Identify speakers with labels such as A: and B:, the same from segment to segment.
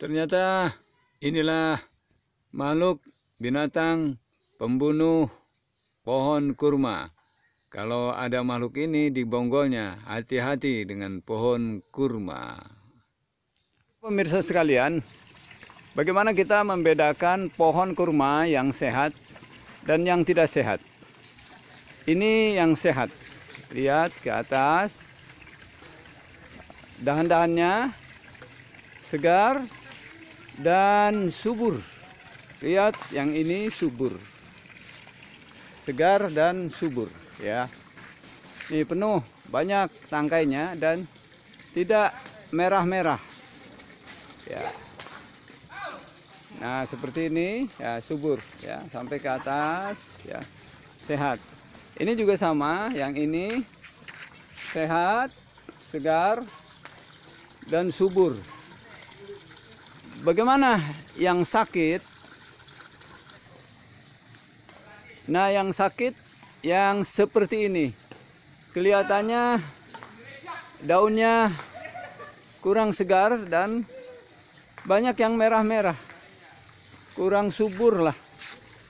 A: Ternyata inilah makhluk binatang pembunuh pohon kurma. Kalau ada makhluk ini di bonggolnya, hati-hati dengan pohon kurma. Pemirsa sekalian, bagaimana kita membedakan pohon kurma yang sehat dan yang tidak sehat? Ini yang sehat. Lihat ke atas. Dahan-dahannya segar, dan subur. Lihat yang ini subur. Segar dan subur ya. Ini penuh, banyak tangkainya dan tidak merah-merah. Ya. Nah, seperti ini ya subur ya sampai ke atas ya. Sehat. Ini juga sama, yang ini sehat, segar dan subur. Bagaimana yang sakit? Nah, yang sakit yang seperti ini. Kelihatannya daunnya kurang segar dan banyak yang merah-merah. Kurang subur lah.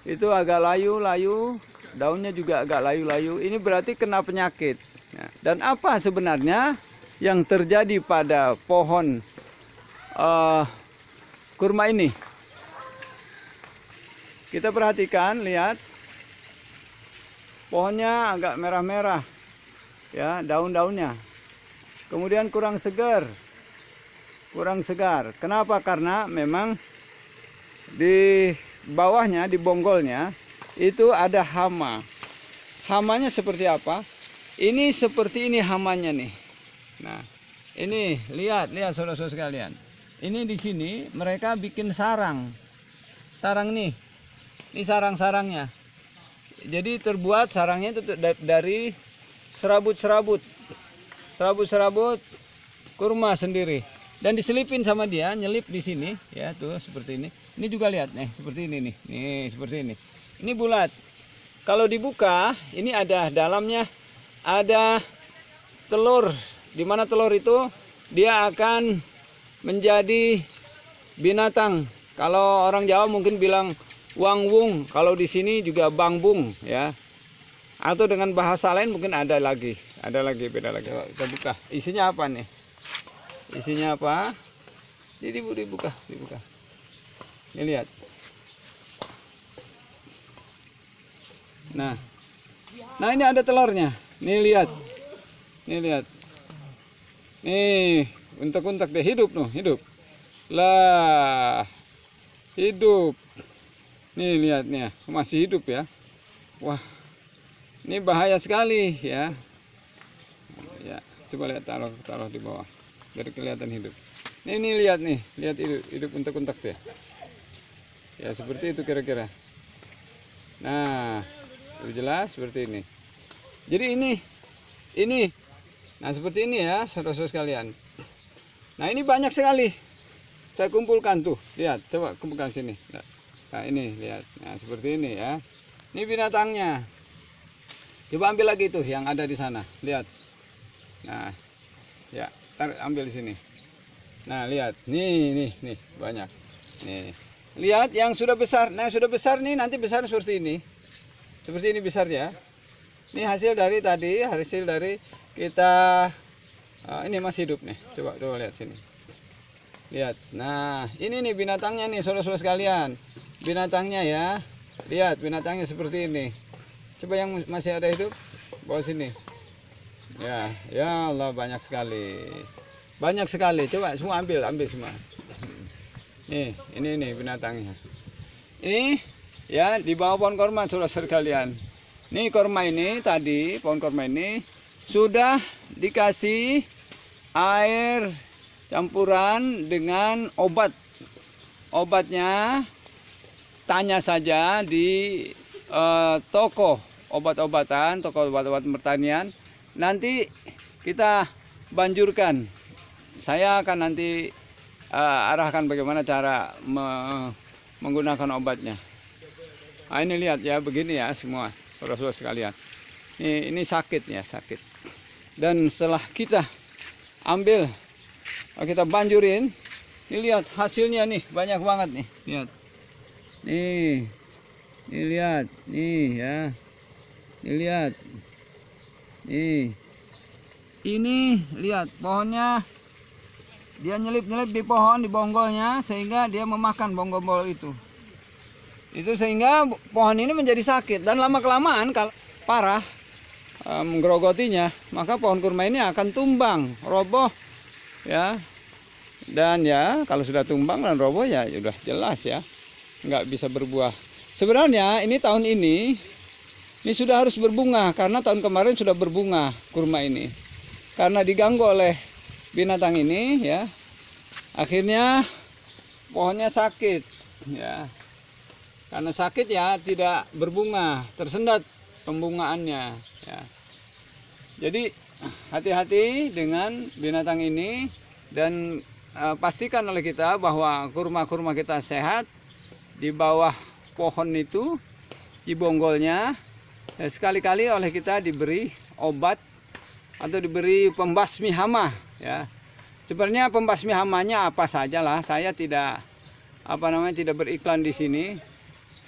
A: Itu agak layu-layu, daunnya juga agak layu-layu. Ini berarti kena penyakit. Nah, dan apa sebenarnya yang terjadi pada pohon uh, kurma ini. Kita perhatikan, lihat. Pohonnya agak merah-merah. Ya, daun-daunnya. Kemudian kurang segar. Kurang segar. Kenapa? Karena memang di bawahnya, di bonggolnya itu ada hama. Hamanya seperti apa? Ini seperti ini hamanya nih. Nah, ini lihat, lihat saudara-saudara sekalian ini di sini mereka bikin sarang sarang nih ini sarang-sarangnya jadi terbuat sarangnya itu dari serabut-serabut serabut-serabut kurma sendiri dan diselipin sama dia nyelip di sini ya tuh seperti ini ini juga lihat nih seperti ini nih nih seperti ini ini bulat kalau dibuka ini ada dalamnya ada telur dimana telur itu dia akan menjadi binatang. Kalau orang Jawa mungkin bilang wangwung, kalau di sini juga bangbung ya. Atau dengan bahasa lain mungkin ada lagi, ada lagi beda lagi. Coba kita buka. Isinya apa nih? Isinya apa? Jadi bu dibuka, dibuka. Ini lihat. Nah. Nah, ini ada telurnya. Nih lihat. Nih lihat. Nih, untuk untak deh hidup nuh, hidup lah hidup nih lihatnya masih hidup ya wah ini bahaya sekali ya ya coba lihat taruh taruh di bawah biar kelihatan hidup nih nih lihat nih lihat hidup hidup Untuk untak deh ya seperti itu kira-kira nah jelas seperti ini jadi ini ini nah seperti ini ya saudara-saudara sekalian Nah ini banyak sekali. Saya kumpulkan tuh, lihat, coba kumpulkan sini. Nah, nah ini lihat, nah seperti ini ya. Ini binatangnya. Coba ambil lagi tuh yang ada di sana, lihat. Nah, ya, tar ambil di sini. Nah lihat, nih nih nih banyak. Nih, lihat yang sudah besar. Nah sudah besar nih nanti besar seperti ini. Seperti ini besar ya. Ini hasil dari tadi, hasil dari kita Oh, ini masih hidup nih coba coba lihat sini lihat nah ini nih binatangnya nih saudara-saudara sekalian binatangnya ya lihat binatangnya seperti ini coba yang masih ada hidup bawa sini ya ya Allah banyak sekali banyak sekali coba semua ambil ambil semua nih ini nih binatangnya ini ya di bawah pohon korma saudara sekalian Nih korma ini tadi pohon korma ini sudah dikasih air campuran dengan obat. Obatnya tanya saja di uh, toko obat-obatan, toko obat obat pertanian. Nanti kita banjurkan. Saya akan nanti uh, arahkan bagaimana cara me menggunakan obatnya. Nah, ini lihat ya, begini ya semua, Rasulullah sekalian. Ini, ini sakit ya, sakit dan setelah kita ambil oh, kita banjurin ini lihat hasilnya nih banyak banget nih lihat nih ini lihat nih ya ini lihat nih ini lihat pohonnya dia nyelip-nyelip di pohon di bonggolnya sehingga dia memakan bonggol itu itu sehingga pohon ini menjadi sakit dan lama kelamaan kalau parah menggerogotinya, maka pohon kurma ini akan tumbang, roboh, ya. Dan ya kalau sudah tumbang dan roboh ya, ya sudah jelas ya, nggak bisa berbuah. Sebenarnya ini tahun ini ini sudah harus berbunga karena tahun kemarin sudah berbunga kurma ini. Karena diganggu oleh binatang ini ya, akhirnya pohonnya sakit ya. Karena sakit ya tidak berbunga, tersendat pembungaannya ya. Jadi hati-hati dengan binatang ini dan e, pastikan oleh kita bahwa kurma-kurma kita sehat di bawah pohon itu di bonggolnya ya, sekali-kali oleh kita diberi obat atau diberi pembasmi hama ya. Sebenarnya pembasmi hamanya apa saja lah. saya tidak apa namanya tidak beriklan di sini.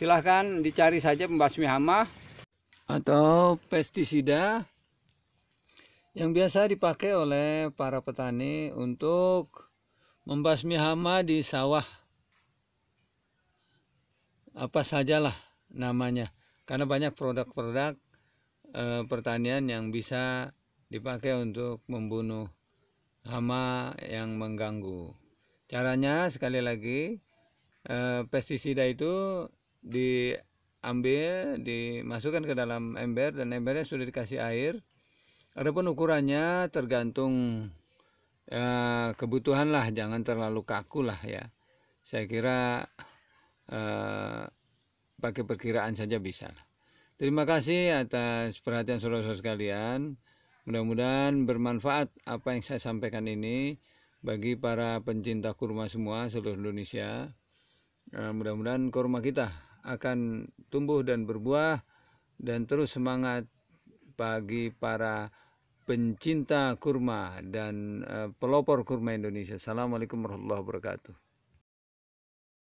A: Silahkan dicari saja pembasmi hama atau pestisida yang biasa dipakai oleh para petani untuk membasmi hama di sawah apa sajalah namanya karena banyak produk-produk e, pertanian yang bisa dipakai untuk membunuh hama yang mengganggu caranya sekali lagi e, pestisida itu di ambil dimasukkan ke dalam ember dan embernya sudah dikasih air adapun ukurannya tergantung ya, kebutuhan lah jangan terlalu kaku lah ya saya kira eh, pakai perkiraan saja bisa terima kasih atas perhatian saudara-saudara sekalian mudah-mudahan bermanfaat apa yang saya sampaikan ini bagi para pencinta kurma semua seluruh Indonesia. Eh, mudah-mudahan kurma kita akan tumbuh dan berbuah dan terus semangat bagi para pencinta kurma dan eh, pelopor kurma Indonesia. Assalamualaikum warahmatullahi wabarakatuh.